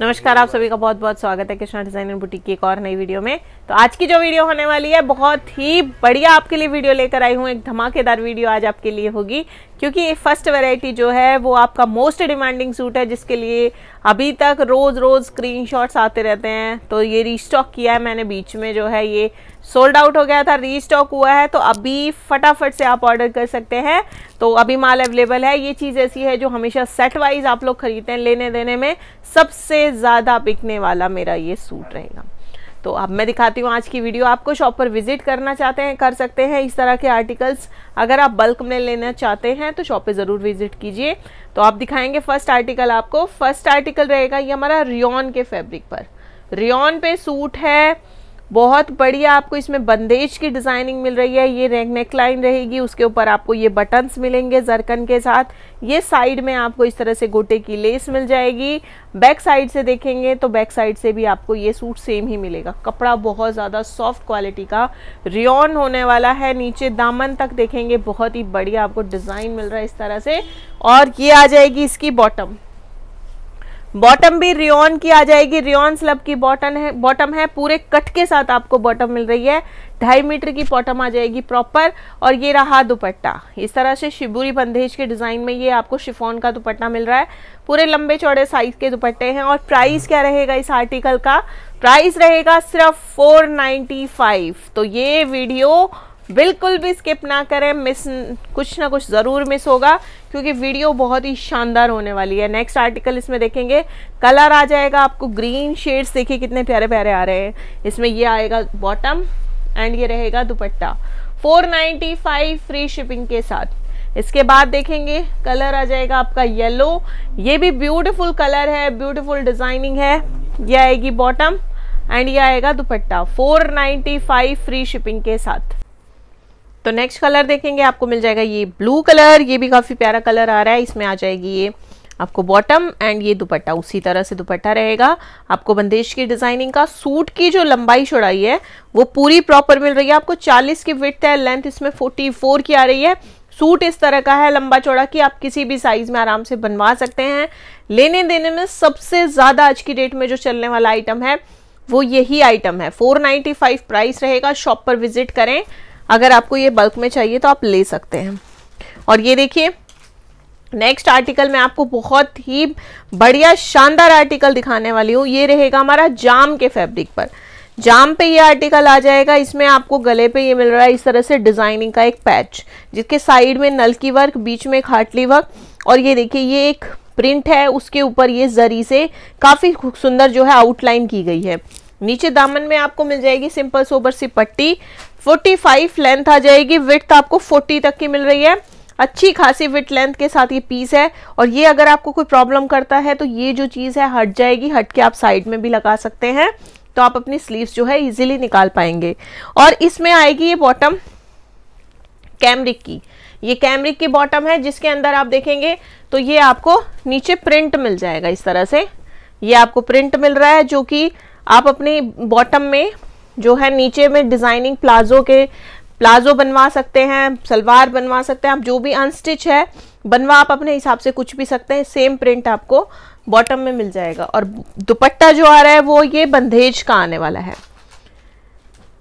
नमस्कार आप सभी का बहुत बहुत स्वागत है कृष्णा डिजाइन एंड बुटीक की एक और नई वीडियो में तो आज की जो वीडियो होने वाली है बहुत ही बढ़िया आपके लिए वीडियो लेकर आई हूँ एक धमाकेदार वीडियो आज आपके लिए होगी क्योंकि ये फर्स्ट वैरायटी जो है वो आपका मोस्ट डिमांडिंग सूट है जिसके लिए अभी तक रोज़ रोज़ स्क्रीन आते रहते हैं तो ये रिस्टॉक किया है मैंने बीच में जो है ये सोल्ड आउट हो गया था रीस्टॉक हुआ है तो अभी फटाफट से आप ऑर्डर कर सकते हैं तो अभी माल अवेलेबल है ये चीज़ ऐसी है जो हमेशा सेट वाइज आप लोग खरीदते हैं लेने देने में सबसे ज़्यादा बिकने वाला मेरा ये सूट रहेगा तो अब मैं दिखाती हूँ आज की वीडियो आपको शॉप पर विजिट करना चाहते हैं कर सकते हैं इस तरह के आर्टिकल्स अगर आप बल्क में लेना चाहते हैं तो शॉप पर ज़रूर विजिट कीजिए तो आप दिखाएंगे फर्स्ट आर्टिकल आपको फर्स्ट आर्टिकल रहेगा ये हमारा रियॉन के फैब्रिक पर रियॉन पे सूट है बहुत बढ़िया आपको इसमें बंदेज की डिज़ाइनिंग मिल रही है ये रेग नेक लाइन रहेगी उसके ऊपर आपको ये बटन्स मिलेंगे जरकन के साथ ये साइड में आपको इस तरह से गोटे की लेस मिल जाएगी बैक साइड से देखेंगे तो बैक साइड से भी आपको ये सूट सेम ही मिलेगा कपड़ा बहुत ज़्यादा सॉफ्ट क्वालिटी का रियॉन होने वाला है नीचे दामन तक देखेंगे बहुत ही बढ़िया आपको डिज़ाइन मिल रहा है इस तरह से और ये आ जाएगी इसकी बॉटम बॉटम भी रियोन की आ जाएगी रियोन स्लब की बॉटम है बॉटम है पूरे कट के साथ आपको बॉटम मिल रही है ढाई मीटर की बॉटम आ जाएगी प्रॉपर और ये रहा दुपट्टा इस तरह से शिबूरी बंदेज के डिज़ाइन में ये आपको शिफोन का दुपट्टा मिल रहा है पूरे लंबे चौड़े साइज के दुपट्टे हैं और प्राइस क्या रहेगा इस आर्टिकल का प्राइस रहेगा सिर्फ फोर तो ये वीडियो बिल्कुल भी स्किप ना करें मिस कुछ ना कुछ ज़रूर मिस होगा क्योंकि वीडियो बहुत ही शानदार होने वाली है नेक्स्ट आर्टिकल इसमें देखेंगे कलर आ जाएगा आपको ग्रीन शेड्स देखिए कितने प्यारे प्यारे आ रहे हैं इसमें ये आएगा बॉटम एंड ये रहेगा दुपट्टा 495 फ्री शिपिंग के साथ इसके बाद देखेंगे कलर आ जाएगा आपका येलो ये भी ब्यूटिफुल कलर है ब्यूटिफुल डिजाइनिंग है ये आएगी बॉटम एंड ये आएगा दुपट्टा 495 फ्री शिपिंग के साथ तो नेक्स्ट कलर देखेंगे आपको मिल जाएगा ये ब्लू कलर ये भी काफ़ी प्यारा कलर आ रहा है इसमें आ जाएगी ये आपको बॉटम एंड ये दुपट्टा उसी तरह से दुपट्टा रहेगा आपको बंदेश की डिजाइनिंग का सूट की जो लंबाई चौड़ाई है वो पूरी प्रॉपर मिल रही है आपको 40 की विथ है लेंथ इसमें 44 की आ रही है सूट इस तरह का है लंबा चौड़ा कि आप किसी भी साइज में आराम से बनवा सकते हैं लेने देने में सबसे ज्यादा आज की डेट में जो चलने वाला आइटम है वो यही आइटम है 495 प्राइस रहेगा शॉप पर विजिट करें अगर आपको ये बल्क में चाहिए तो आप ले सकते हैं और ये देखिए नेक्स्ट आर्टिकल मैं आपको बहुत ही बढ़िया शानदार आर्टिकल दिखाने वाली हूँ ये रहेगा हमारा जाम के फैब्रिक पर जाम पे ये आर्टिकल आ जाएगा इसमें आपको गले पे ये मिल रहा है इस तरह से डिजाइनिंग का एक पैच जिसके साइड में नल की वर्क बीच में खाटली वर्क और ये देखिए ये एक प्रिंट है उसके ऊपर ये जरी से काफ़ी सुंदर जो है आउटलाइन की गई है नीचे दामन में आपको मिल जाएगी सिंपल सोबर सी पट्टी 45 लेंथ आ जाएगी विथ आपको 40 तक की मिल रही है अच्छी खासी विथ लेंथ के साथ ये पीस है और ये अगर आपको कोई प्रॉब्लम करता है तो ये जो चीज़ है हट जाएगी हट के आप साइड में भी लगा सकते हैं तो आप अपनी स्लीव्स जो है इजीली निकाल पाएंगे और इसमें आएगी ये बॉटम कैमरिक की ये कैमरिक की बॉटम है जिसके अंदर आप देखेंगे तो ये आपको नीचे प्रिंट मिल जाएगा इस तरह से ये आपको प्रिंट मिल रहा है जो कि आप अपने बॉटम में जो है नीचे में डिजाइनिंग प्लाजो के प्लाजो बनवा सकते हैं सलवार बनवा सकते हैं आप जो भी अनस्टिच है बनवा आप अपने हिसाब से कुछ भी सकते हैं सेम प्रिंट आपको बॉटम में मिल जाएगा और दुपट्टा जो आ रहा है वो ये बंधेज का आने वाला है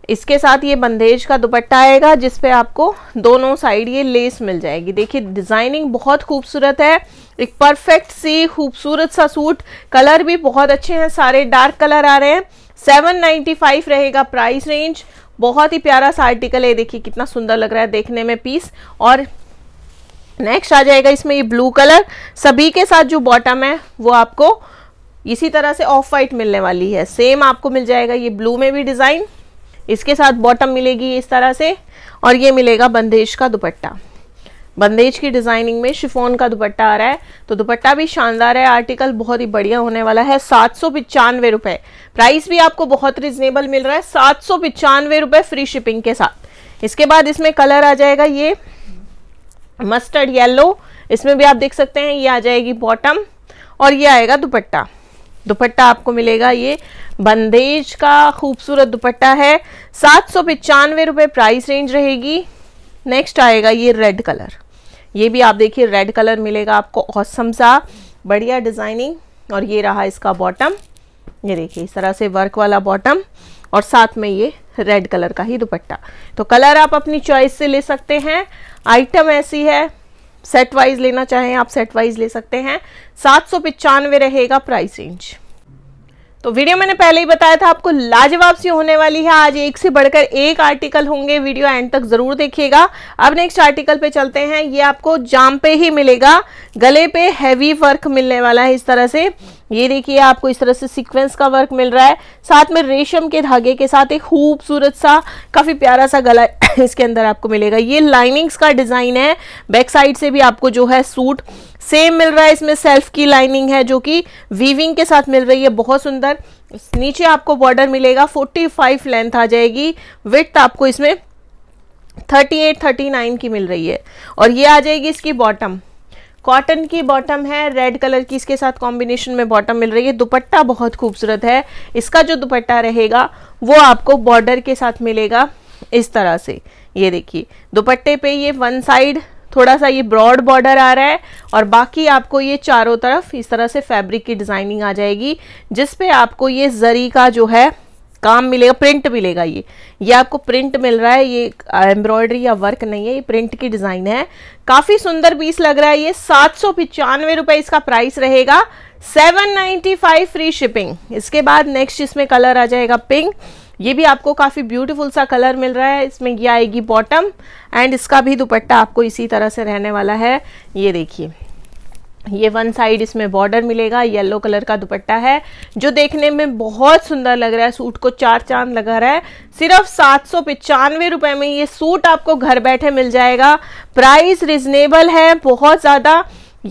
इसके साथ ये बंदेज का दुपट्टा आएगा जिसपे आपको दोनों साइड ये लेस मिल जाएगी देखिए डिज़ाइनिंग बहुत खूबसूरत है एक परफेक्ट सी खूबसूरत सा सूट कलर भी बहुत अच्छे हैं सारे डार्क कलर आ रहे हैं 795 रहेगा प्राइस रेंज बहुत ही प्यारा सा आर्टिकल है देखिए कितना सुंदर लग रहा है देखने में पीस और नेक्स्ट आ जाएगा इसमें ये ब्लू कलर सभी के साथ जो बॉटम है वो आपको इसी तरह से ऑफ वाइट मिलने वाली है सेम आपको मिल जाएगा ये ब्लू में भी डिज़ाइन इसके साथ बॉटम मिलेगी इस तरह से और ये मिलेगा बंदेज का दुपट्टा बंदेज की डिजाइनिंग में शिफोन का दुपट्टा आ रहा है तो दुपट्टा भी शानदार है आर्टिकल बहुत ही बढ़िया होने वाला है सात सौ पिचानवे रुपए प्राइस भी आपको बहुत रिजनेबल मिल रहा है सात सौ पिचानवे रुपए फ्री शिपिंग के साथ इसके बाद इसमें कलर आ जाएगा ये मस्टर्ड येलो इसमें भी आप देख सकते हैं ये आ जाएगी बॉटम और ये आएगा दुपट्टा दुपट्टा आपको मिलेगा ये बंदेज का खूबसूरत दुपट्टा है सात सौ पचानवे रुपये प्राइस रेंज रहेगी नेक्स्ट आएगा ये रेड कलर ये भी आप देखिए रेड कलर मिलेगा आपको औसम सा बढ़िया डिज़ाइनिंग और ये रहा इसका बॉटम ये देखिए इस तरह से वर्क वाला बॉटम और साथ में ये रेड कलर का ही दुपट्टा तो कलर आप अपनी चॉइस से ले सकते हैं आइटम ऐसी है सेट वाइज लेना चाहें आप सेट वाइज ले सकते हैं सात सौ पिचानवे रहेगा प्राइस रेंज तो वीडियो मैंने पहले ही बताया था आपको लाजवाब सी होने वाली है आज एक से बढ़कर एक आर्टिकल होंगे वीडियो एंड तक जरूर देखिएगा अब नेक्स्ट आर्टिकल पे चलते हैं ये आपको जाम पे ही मिलेगा गले पे हैवी वर्क मिलने वाला है इस तरह से ये देखिए आपको इस तरह से सीक्वेंस का वर्क मिल रहा है साथ में रेशम के धागे के साथ एक खूबसूरत सा काफ़ी प्यारा सा गला इसके अंदर आपको मिलेगा ये लाइनिंग्स का डिज़ाइन है बैक साइड से भी आपको जो है सूट सेम मिल रहा है इसमें सेल्फ की लाइनिंग है जो कि वीविंग के साथ मिल रही है बहुत सुंदर नीचे आपको बॉर्डर मिलेगा फोर्टी लेंथ आ जाएगी विथ आपको इसमें थर्टी एट की मिल रही है और ये आ जाएगी इसकी बॉटम कॉटन की बॉटम है रेड कलर की इसके साथ कॉम्बिनेशन में बॉटम मिल रही है दुपट्टा बहुत खूबसूरत है इसका जो दुपट्टा रहेगा वो आपको बॉर्डर के साथ मिलेगा इस तरह से ये देखिए दुपट्टे पे ये वन साइड थोड़ा सा ये ब्रॉड बॉर्डर आ रहा है और बाकी आपको ये चारों तरफ इस तरह से फैब्रिक की डिजाइनिंग आ जाएगी जिसपे आपको ये जरी का जो है काम मिलेगा प्रिंट मिलेगा ये ये आपको प्रिंट मिल रहा है ये एम्ब्रॉयडरी या वर्क नहीं है ये प्रिंट की डिज़ाइन है काफ़ी सुंदर पीस लग रहा है ये सात सौ पिचानवे रुपए इसका प्राइस रहेगा seven ninety five free shipping इसके बाद नेक्स्ट इसमें कलर आ जाएगा पिंक ये भी आपको काफ़ी ब्यूटीफुल सा कलर मिल रहा है इसमें ये आएगी बॉटम एंड इसका भी दुपट्टा आपको इसी तरह से रहने वाला है ये देखिए ये वन साइड इसमें बॉर्डर मिलेगा येलो कलर का दुपट्टा है जो देखने में बहुत सुंदर लग रहा है सूट को चार चांद लगा रहा है सिर्फ सात सौ पचानवे रुपये में ये सूट आपको घर बैठे मिल जाएगा प्राइस रिजनेबल है बहुत ज़्यादा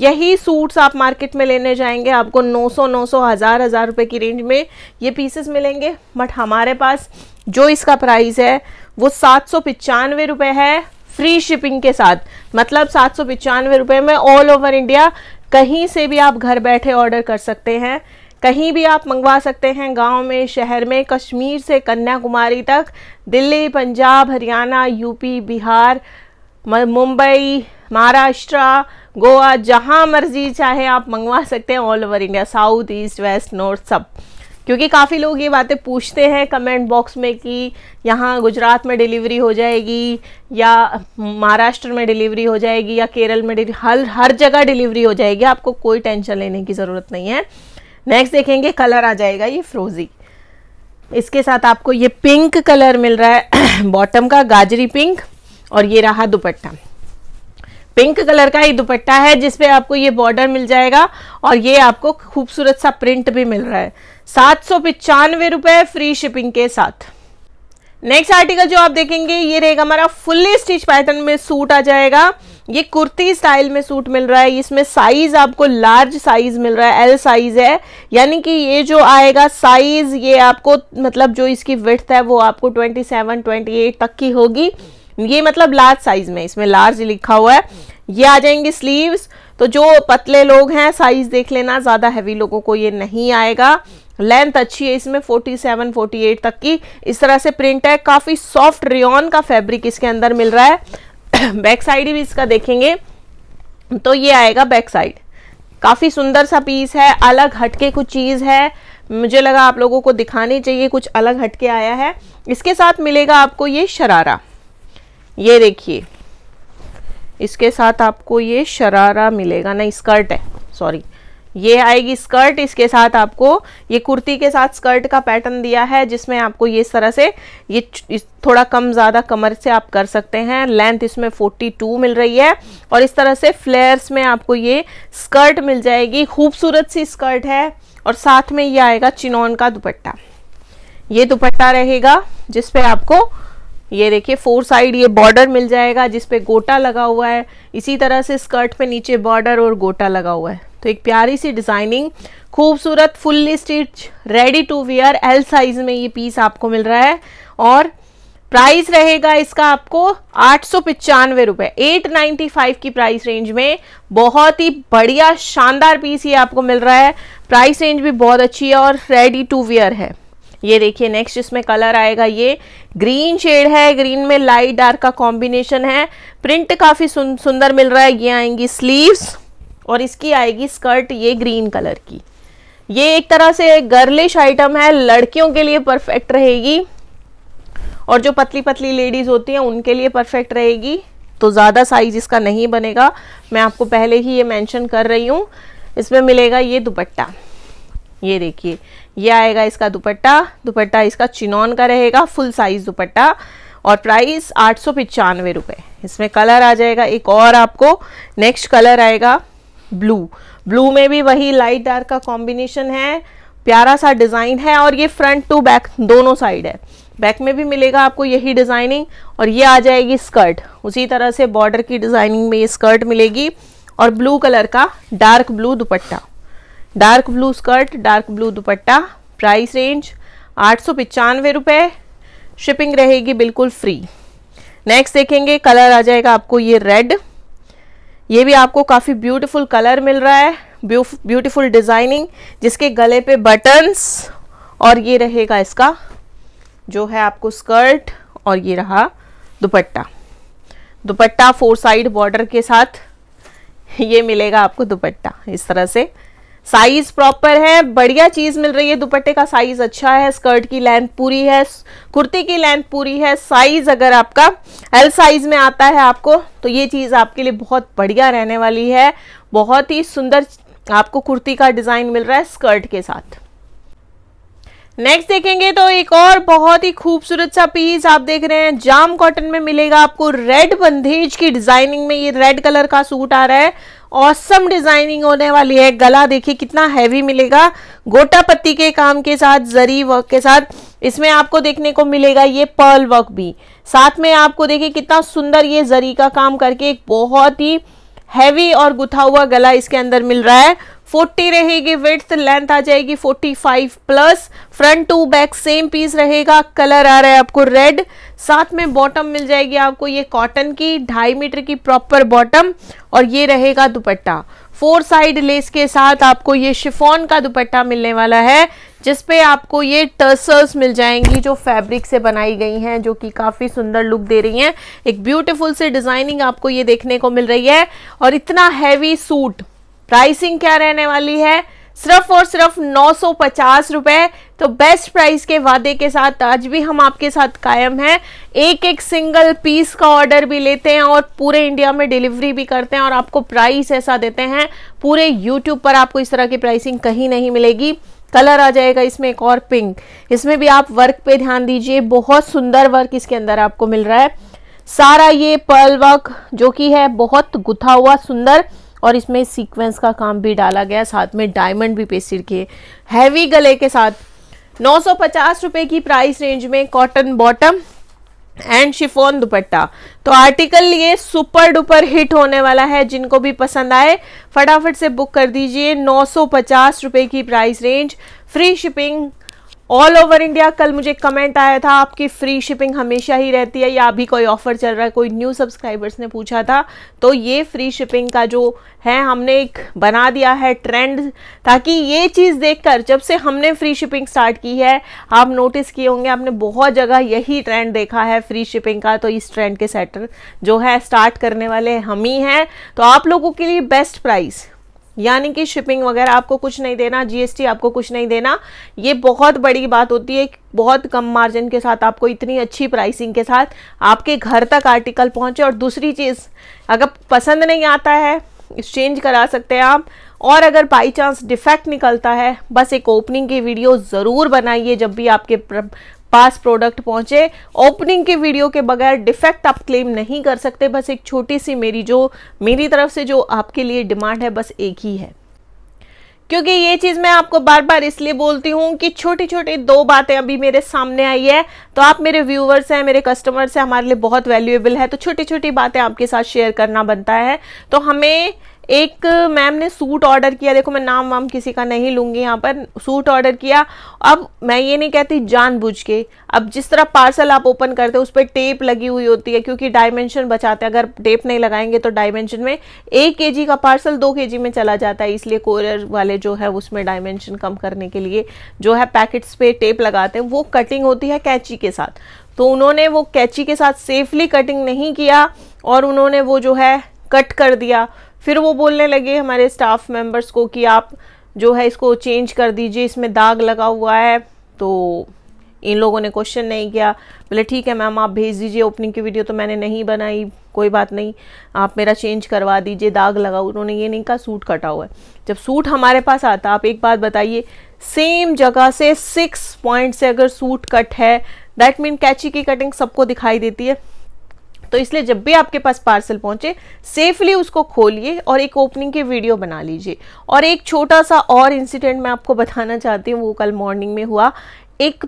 यही सूट्स आप मार्केट में लेने जाएंगे आपको 900 900 हज़ार हज़ार रुपये की रेंज में ये पीसेस मिलेंगे बट हमारे पास जो इसका प्राइस है वो सात सौ पचानवे रुपये है फ्री शिपिंग के साथ मतलब सात सौ पचानवे रुपये में ऑल ओवर इंडिया कहीं से भी आप घर बैठे ऑर्डर कर सकते हैं कहीं भी आप मंगवा सकते हैं गांव में शहर में कश्मीर से कन्याकुमारी तक दिल्ली पंजाब हरियाणा यूपी बिहार मुंबई महाराष्ट्र गोवा जहां मर्जी चाहे आप मंगवा सकते हैं all over India south east west north सब क्योंकि काफ़ी लोग ये बातें पूछते हैं कमेंट बॉक्स में कि यहाँ गुजरात में डिलीवरी हो जाएगी या महाराष्ट्र में डिलीवरी हो जाएगी या केरल में डिलीवरी हर हर जगह डिलीवरी हो जाएगी आपको कोई टेंशन लेने की ज़रूरत नहीं है नेक्स्ट देखेंगे कलर आ जाएगा ये फ्रोज़ी इसके साथ आपको ये पिंक कलर मिल रहा है बॉटम का गाजरी पिंक और ये रहा दुपट्टा पिंक कलर का ही दुपट्टा है जिसपे आपको ये बॉर्डर मिल जाएगा और ये आपको खूबसूरत सा प्रिंट भी मिल रहा है सात सौ पिचानवे रुपए फ्री शिपिंग के साथ नेक्स्ट आर्टिकल जो आप देखेंगे ये रहेगा हमारा फुल्ली स्टिच पैटर्न में सूट आ जाएगा ये कुर्ती स्टाइल में सूट मिल रहा है इसमें साइज आपको लार्ज साइज मिल रहा है एल साइज है यानी कि ये जो आएगा साइज ये आपको मतलब जो इसकी विथ है वो आपको 27, 28 तक की होगी ये मतलब लार्ज साइज में इसमें लार्ज लिखा हुआ है ये आ जाएंगे स्लीव्स तो जो पतले लोग हैं साइज देख लेना ज़्यादा हैवी लोगों को ये नहीं आएगा लेंथ अच्छी है इसमें 47, 48 तक की इस तरह से प्रिंट है काफ़ी सॉफ्ट रियोन का फैब्रिक इसके अंदर मिल रहा है बैक साइड भी इसका देखेंगे तो ये आएगा बैक साइड काफ़ी सुंदर सा पीस है अलग हटके कुछ चीज़ है मुझे लगा आप लोगों को दिखानी चाहिए कुछ अलग हटके आया है इसके साथ मिलेगा आपको ये शरारा ये देखिए इसके साथ आपको ये शरारा मिलेगा ना स्कर्ट है सॉरी ये आएगी स्कर्ट इसके साथ आपको ये कुर्ती के साथ स्कर्ट का पैटर्न दिया है जिसमें आपको ये इस तरह से ये थोड़ा कम ज़्यादा कमर से आप कर सकते हैं लेंथ इसमें 42 मिल रही है और इस तरह से फ्लेयर्स में आपको ये स्कर्ट मिल जाएगी खूबसूरत सी स्कर्ट है और साथ में ये आएगा चिनौन का दुपट्टा ये दुपट्टा रहेगा जिसपे आपको ये देखिए फोर साइड ये बॉर्डर मिल जाएगा जिसपे गोटा लगा हुआ है इसी तरह से स्कर्ट पे नीचे बॉर्डर और गोटा लगा हुआ है तो एक प्यारी सी डिजाइनिंग खूबसूरत fully stitch ready to wear L size में ये पीस आपको मिल रहा है और प्राइस रहेगा इसका आपको आठ सौ पिचानवे रुपए एट नाइनटी फाइव की प्राइस रेंज में बहुत ही बढ़िया शानदार पीस ये आपको मिल रहा है प्राइस रेंज भी बहुत अच्छी है और रेडी टू वियर है ये देखिए नेक्स्ट इसमें कलर आएगा ये ग्रीन शेड है ग्रीन में लाइट डार्क का कॉम्बिनेशन है प्रिंट काफ़ी सुन, सुंदर मिल रहा है ये आएंगी स्लीव्स और इसकी आएगी स्कर्ट ये ग्रीन कलर की ये एक तरह से गर्लिश आइटम है लड़कियों के लिए परफेक्ट रहेगी और जो पतली पतली लेडीज़ होती हैं उनके लिए परफेक्ट रहेगी तो ज़्यादा साइज इसका नहीं बनेगा मैं आपको पहले ही ये मेंशन कर रही हूं इसमें मिलेगा ये दुपट्टा ये देखिए ये आएगा इसका दुपट्टा दुपट्टा इसका चिनौन का रहेगा फुल साइज दुपट्टा और प्राइस आठ सौ पचानवे रुपये इसमें कलर आ जाएगा एक और आपको नेक्स्ट कलर आएगा ब्लू ब्लू में भी वही लाइट डार्क का कॉम्बिनेशन है प्यारा सा डिज़ाइन है और ये फ्रंट टू बैक दोनों साइड है बैक में भी मिलेगा आपको यही डिज़ाइनिंग और ये आ जाएगी स्कर्ट उसी तरह से बॉर्डर की डिज़ाइनिंग में ये स्कर्ट मिलेगी और ब्लू कलर का dark blue dupatta dark blue skirt dark blue dupatta price range आठ सौ पचानवे रुपये शिपिंग रहेगी बिल्कुल फ्री नेक्स्ट देखेंगे कलर आ जाएगा आपको ये रेड ये भी आपको काफ़ी ब्यूटीफुल कलर मिल रहा है ब्यूटीफुल डिज़ाइनिंग जिसके गले पे बटन्स और ये रहेगा इसका जो है आपको स्कर्ट और ये रहा dupatta dupatta four side border के साथ ये मिलेगा आपको दुपट्टा इस तरह से साइज प्रॉपर है बढ़िया चीज मिल रही है दुपट्टे का साइज अच्छा है स्कर्ट की लेंथ पूरी है कुर्ती की लेंथ पूरी है साइज अगर आपका एल साइज में आता है आपको तो ये चीज आपके लिए बहुत बढ़िया रहने वाली है बहुत ही सुंदर आपको कुर्ती का डिजाइन मिल रहा है स्कर्ट के साथ नेक्स्ट देखेंगे तो एक और बहुत ही खूबसूरत सा पीस आप देख रहे हैं जाम कॉटन में मिलेगा आपको रेड बंधेज की डिजाइनिंग में ये रेड कलर का सूट आ रहा है औसम डिजाइनिंग होने वाली है गला देखिए कितना हैवी मिलेगा गोटा पत्ती के काम के साथ जरी वर्क के साथ इसमें आपको देखने को मिलेगा ये पर्ल वर्क भी साथ में आपको देखिए कितना सुंदर ये जरी का काम करके एक बहुत ही हैवी और गुथा हुआ गला इसके अंदर मिल रहा है 40 रहेगी विड्थ लेंथ आ जाएगी 45 plus front to back same piece रहेगा कलर आ रहा है आपको रेड साथ में बॉटम मिल जाएगी आपको ये कॉटन की ढाई मीटर की प्रॉपर बॉटम और ये रहेगा दुपट्टा फोर साइड लेस के साथ आपको ये शिफोन का दुपट्टा मिलने वाला है जिस पे आपको ये टर्सर्स मिल जाएंगी जो फैब्रिक से बनाई गई हैं जो कि काफ़ी सुंदर लुक दे रही हैं एक ब्यूटीफुल से डिज़ाइनिंग आपको ये देखने को मिल रही है और इतना हैवी सूट प्राइसिंग क्या रहने वाली है सिर्फ और सिर्फ नौ सौ तो बेस्ट प्राइस के वादे के साथ आज भी हम आपके साथ कायम हैं एक एक सिंगल पीस का ऑर्डर भी लेते हैं और पूरे इंडिया में डिलीवरी भी करते हैं और आपको प्राइस ऐसा देते हैं पूरे यूट्यूब पर आपको इस तरह की प्राइसिंग कहीं नहीं मिलेगी कलर आ जाएगा इसमें एक और पिंक इसमें भी आप वर्क पे ध्यान दीजिए बहुत सुंदर वर्क इसके अंदर आपको मिल रहा है सारा ये पर्ल वर्क जो कि है बहुत गुथा हुआ सुंदर और इसमें सीक्वेंस का काम भी डाला गया साथ में डायमंड भी पेस्टेड किए हैवी गले के साथ नौ सौ पचास की प्राइस रेंज में cotton bottom and chiffon dupatta तो आर्टिकल ये सुपर डुपर हिट होने वाला है जिनको भी पसंद आए फटाफट से बुक कर दीजिए नौ सौ पचास रुपये की price range free shipping all over India कल मुझे कमेंट आया था आपकी फ्री शिपिंग हमेशा ही रहती है या अभी कोई ऑफर चल रहा है कोई न्यू सब्सक्राइबर्स ने पूछा था तो ये फ्री शिपिंग का जो है हमने एक बना दिया है ट्रेंड ताकि ये चीज़ देखकर जब से हमने फ्री शिपिंग स्टार्ट की है आप नोटिस किए होंगे आपने बहुत जगह यही ट्रेंड देखा है फ्री शिपिंग का तो इस ट्रेंड के सेटर जो है स्टार्ट करने वाले हम ही हैं तो आप लोगों के लिए बेस्ट प्राइस यानी कि शिपिंग वगैरह आपको कुछ नहीं देना जीएसटी आपको कुछ नहीं देना ये बहुत बड़ी बात होती है बहुत कम मार्जिन के साथ आपको इतनी अच्छी प्राइसिंग के साथ आपके घर तक आर्टिकल पहुंचे और दूसरी चीज़ अगर पसंद नहीं आता है एक्सचेंज करा सकते हैं आप और अगर बाई चांस डिफेक्ट निकलता है बस एक ओपनिंग की वीडियो ज़रूर बनाइए जब भी आपके पास प्रोडक्ट पहुंचे ओपनिंग के वीडियो के बगैर डिफेक्ट आप क्लेम नहीं कर सकते बस एक छोटी सी मेरी जो मेरी तरफ से जो आपके लिए डिमांड है बस एक ही है क्योंकि ये चीज़ मैं आपको बार बार इसलिए बोलती हूँ कि छोटी छोटी दो बातें अभी मेरे सामने आई है तो आप मेरे व्यूवर्स हैं मेरे कस्टमर्स हैं हमारे लिए बहुत वैल्यूएबल है तो छोटी छोटी बातें आपके साथ शेयर करना बनता है तो हमें एक मैम ने सूट ऑर्डर किया देखो मैं नाम वाम किसी का नहीं लूंगी यहाँ पर सूट ऑर्डर किया अब मैं ये नहीं कहती जानबूझ के अब जिस तरह पार्सल आप ओपन करते हो उस पर टेप लगी हुई होती है क्योंकि डायमेंशन बचाते हैं अगर टेप नहीं लगाएंगे तो डायमेंशन में एक के का पार्सल दो के में चला जाता है इसलिए कोरियर वाले जो है उसमें डायमेंशन कम करने के लिए जो है पैकेट्स पे टेप लगाते हैं वो कटिंग होती है कैची के साथ तो उन्होंने वो कैची के साथ सेफली कटिंग नहीं किया और उन्होंने वो जो है कट कर दिया फिर वो बोलने लगे हमारे स्टाफ मेंबर्स को कि आप जो है इसको चेंज कर दीजिए इसमें दाग लगा हुआ है तो इन लोगों ने क्वेश्चन नहीं किया बोले ठीक है मैम आप भेज दीजिए ओपनिंग की वीडियो तो मैंने नहीं बनाई कोई बात नहीं आप मेरा चेंज करवा दीजिए दाग लगा उन्होंने ये नहीं कहा सूट कटा हुआ है जब सूट हमारे पास आता आप एक बात बताइए सेम जगह से सिक्स पॉइंट से अगर सूट कट है दैट मीन कैची की कटिंग सबको दिखाई देती है तो इसलिए जब भी आपके पास पार्सल पहुंचे सेफली उसको खोलिए और एक ओपनिंग की वीडियो बना लीजिए और एक छोटा सा और इंसिडेंट मैं आपको बताना चाहती हूँ वो कल मॉर्निंग में हुआ एक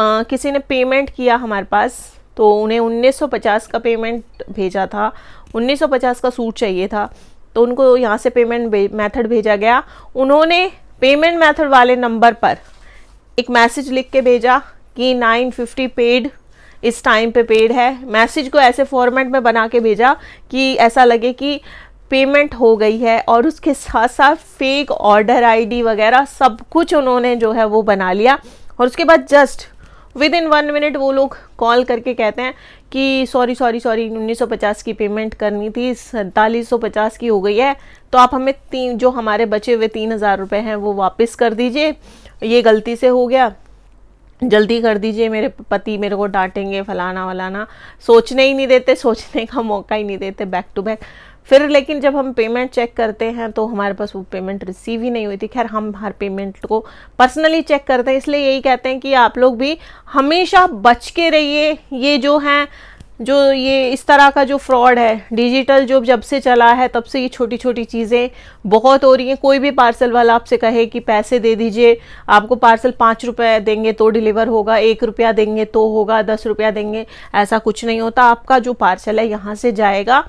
आ, किसी ने पेमेंट किया हमारे पास तो उन्हें 1950 का पेमेंट भेजा था 1950 का सूट चाहिए था तो उनको यहाँ से पेमेंट मेथड भेजा गया उन्होंने पेमेंट मेथड वाले नंबर पर एक मैसेज लिख के भेजा कि 950 पेड इस टाइम पे पेड है मैसेज को ऐसे फॉर्मेट में बना के भेजा कि ऐसा लगे कि पेमेंट हो गई है और उसके साथ साथ फेक ऑर्डर आईडी वगैरह सब कुछ उन्होंने जो है वो बना लिया और उसके बाद just within one minute वो लोग कॉल करके कहते हैं कि सॉरी सॉरी सॉरी 1950 की पेमेंट करनी थी सैंतालीस की हो गई है तो आप हमें तीन जो हमारे बचे हुए तीन हज़ार रुपये हैं वो वापस कर दीजिए ये गलती से हो गया जल्दी कर दीजिए मेरे पति मेरे को डांटेंगे फलाना वलाना सोचने ही नहीं देते सोचने का मौका ही नहीं देते बैक टू बैक फिर लेकिन जब हम पेमेंट चेक करते हैं तो हमारे पास वो पेमेंट रिसीव ही नहीं हुई थी खैर हम हर पेमेंट को पर्सनली चेक करते हैं इसलिए यही कहते हैं कि आप लोग भी हमेशा बच के रहिए ये जो हैं जो ये इस तरह का जो फ्रॉड है डिजिटल जो जब से चला है तब से ये छोटी छोटी चीज़ें बहुत हो रही हैं कोई भी पार्सल वाला आपसे कहे कि पैसे दे दीजिए आपको पार्सल पाँच रुपये देंगे तो डिलीवर होगा एक रुपया देंगे तो होगा दस रुपया देंगे ऐसा कुछ नहीं होता आपका जो पार्सल है यहाँ से जाएगा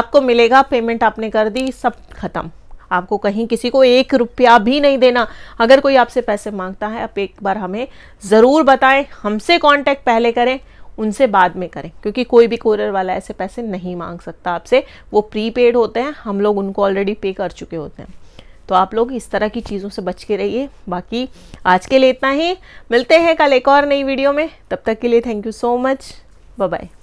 आपको मिलेगा पेमेंट आपने कर दी सब खत्म आपको कहीं किसी को एक रुपया भी नहीं देना अगर कोई आपसे पैसे मांगता है आप एक बार हमें ज़रूर बताएं हमसे कॉन्टैक्ट पहले करें उनसे बाद में करें क्योंकि कोई भी कोरियर वाला ऐसे पैसे नहीं मांग सकता आपसे वो प्री पेड होते हैं हम लोग उनको ऑलरेडी पे कर चुके होते हैं तो आप लोग इस तरह की चीज़ों से बच के रहिए बाकी आज के लिए इतना ही मिलते हैं कल एक और नई वीडियो में तब तक के लिए thank you so much bye